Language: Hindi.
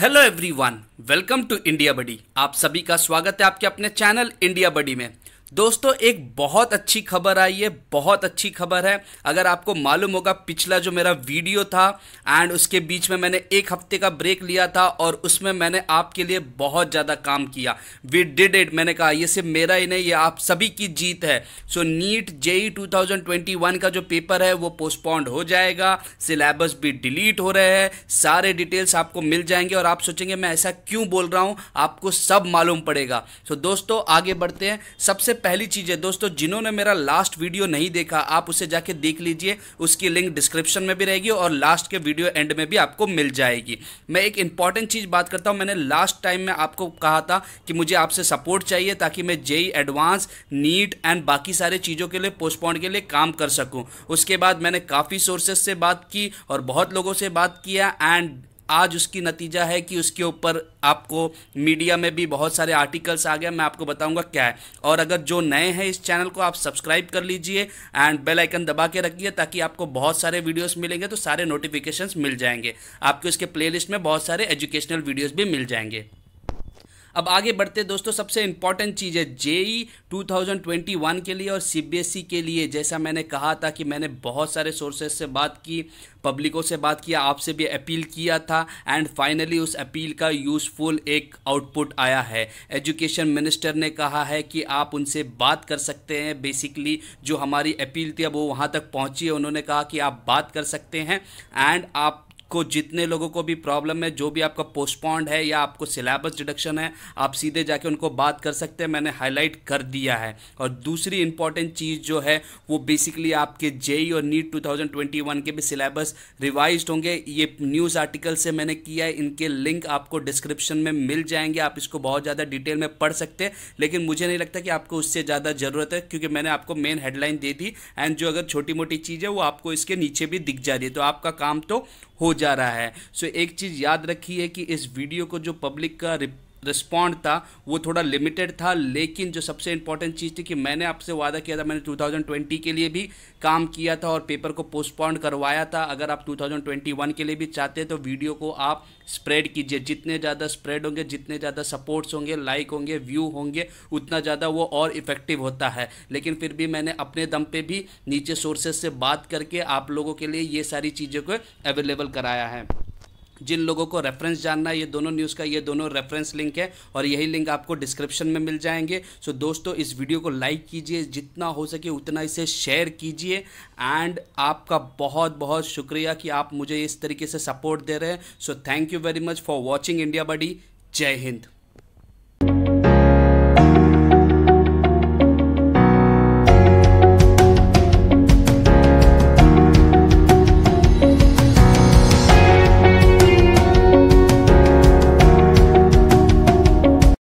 hello everyone welcome to India buddy आप सभी का स्वागत है आपके अपने चैनल इंडिया बडी में दोस्तों एक बहुत अच्छी खबर आई है बहुत अच्छी खबर है अगर आपको मालूम होगा पिछला जो मेरा वीडियो था एंड उसके बीच में मैंने एक हफ्ते का ब्रेक लिया था और उसमें मैंने आपके लिए बहुत ज़्यादा काम किया वी डिड इट मैंने कहा ये सिर्फ मेरा ही नहीं ये आप सभी की जीत है सो नीट जेई टू का जो पेपर है वो पोस्टपोन्ड हो जाएगा सिलेबस भी डिलीट हो रहे हैं सारे डिटेल्स आपको मिल जाएंगे और आप सोचेंगे मैं ऐसा क्यों बोल रहा हूँ आपको सब मालूम पड़ेगा सो दोस्तों आगे बढ़ते हैं सबसे पहली चीज़ है दोस्तों जिन्होंने मेरा लास्ट वीडियो नहीं देखा आप उसे जाके देख लीजिए उसकी लिंक डिस्क्रिप्शन में भी रहेगी और लास्ट के वीडियो एंड में भी आपको मिल जाएगी मैं एक इंपॉर्टेंट चीज़ बात करता हूं मैंने लास्ट टाइम में आपको कहा था कि मुझे आपसे सपोर्ट चाहिए ताकि मैं जेई एडवांस नीट एंड बाकी सारे चीज़ों के लिए पोस्टपोन के लिए काम कर सकूं उसके बाद मैंने काफ़ी सोर्सेस से बात की और बहुत लोगों से बात किया एंड आज उसकी नतीजा है कि उसके ऊपर आपको मीडिया में भी बहुत सारे आर्टिकल्स आ गए मैं आपको बताऊंगा क्या है और अगर जो नए हैं इस चैनल को आप सब्सक्राइब कर लीजिए एंड बेल आइकन दबा के रखिए ताकि आपको बहुत सारे वीडियोस मिलेंगे तो सारे नोटिफिकेशंस मिल जाएंगे आपके उसके प्लेलिस्ट में बहुत सारे एजुकेशनल वीडियोज़ भी मिल जाएंगे अब आगे बढ़ते दोस्तों सबसे इंपॉर्टेंट चीज़ है जेई 2021 e के लिए और सीबीएसई e के लिए जैसा मैंने कहा था कि मैंने बहुत सारे सोर्सेज से बात की पब्लिकों से बात किया आपसे भी अपील किया था एंड फाइनली उस अपील का यूज़फुल एक आउटपुट आया है एजुकेशन मिनिस्टर ने कहा है कि आप उनसे बात कर सकते हैं बेसिकली जो हमारी अपील थी अब वो वहाँ तक पहुँची है उन्होंने कहा कि आप बात कर सकते हैं एंड आप को जितने लोगों को भी प्रॉब्लम है जो भी आपका पोस्टपॉन्ड है या आपको सिलेबस डिडक्शन है आप सीधे जाके उनको बात कर सकते हैं मैंने हाईलाइट कर दिया है और दूसरी इंपॉर्टेंट चीज़ जो है वो बेसिकली आपके जेई e और नीट 2021 e e के भी सिलेबस रिवाइज होंगे ये न्यूज़ आर्टिकल से मैंने किया है इनके लिंक आपको डिस्क्रिप्शन में मिल जाएंगे आप इसको बहुत ज़्यादा डिटेल में पढ़ सकते हैं लेकिन मुझे नहीं लगता कि आपको उससे ज़्यादा ज़रूरत है क्योंकि मैंने आपको मेन हेडलाइन दे दी एंड जो अगर छोटी मोटी चीज़ है वो आपको इसके नीचे भी दिख जा रही है तो आपका काम तो हो जा रहा है सो so, एक चीज़ याद रखिए कि इस वीडियो को जो पब्लिक का रिस्पॉन्ड था वो थोड़ा लिमिटेड था लेकिन जो सबसे इंपॉर्टेंट चीज़ थी कि मैंने आपसे वादा किया था मैंने 2020 के लिए भी काम किया था और पेपर को पोस्टपॉन्ड करवाया था अगर आप 2021 के लिए भी चाहते हैं तो वीडियो को आप स्प्रेड कीजिए जितने ज़्यादा स्प्रेड होंगे जितने ज़्यादा सपोर्ट्स होंगे लाइक होंगे व्यू होंगे उतना ज़्यादा वो और इफेक्टिव होता है लेकिन फिर भी मैंने अपने दम पे भी नीचे सोर्सेज से बात करके आप लोगों के लिए ये सारी चीज़ों को अवेलेबल कराया है जिन लोगों को रेफरेंस जानना है ये दोनों न्यूज़ का ये दोनों रेफरेंस लिंक है और यही लिंक आपको डिस्क्रिप्शन में मिल जाएंगे सो so, दोस्तों इस वीडियो को लाइक कीजिए जितना हो सके उतना इसे शेयर कीजिए एंड आपका बहुत बहुत शुक्रिया कि आप मुझे इस तरीके से सपोर्ट दे रहे हैं so thank you very much for watching India buddy जय हिंद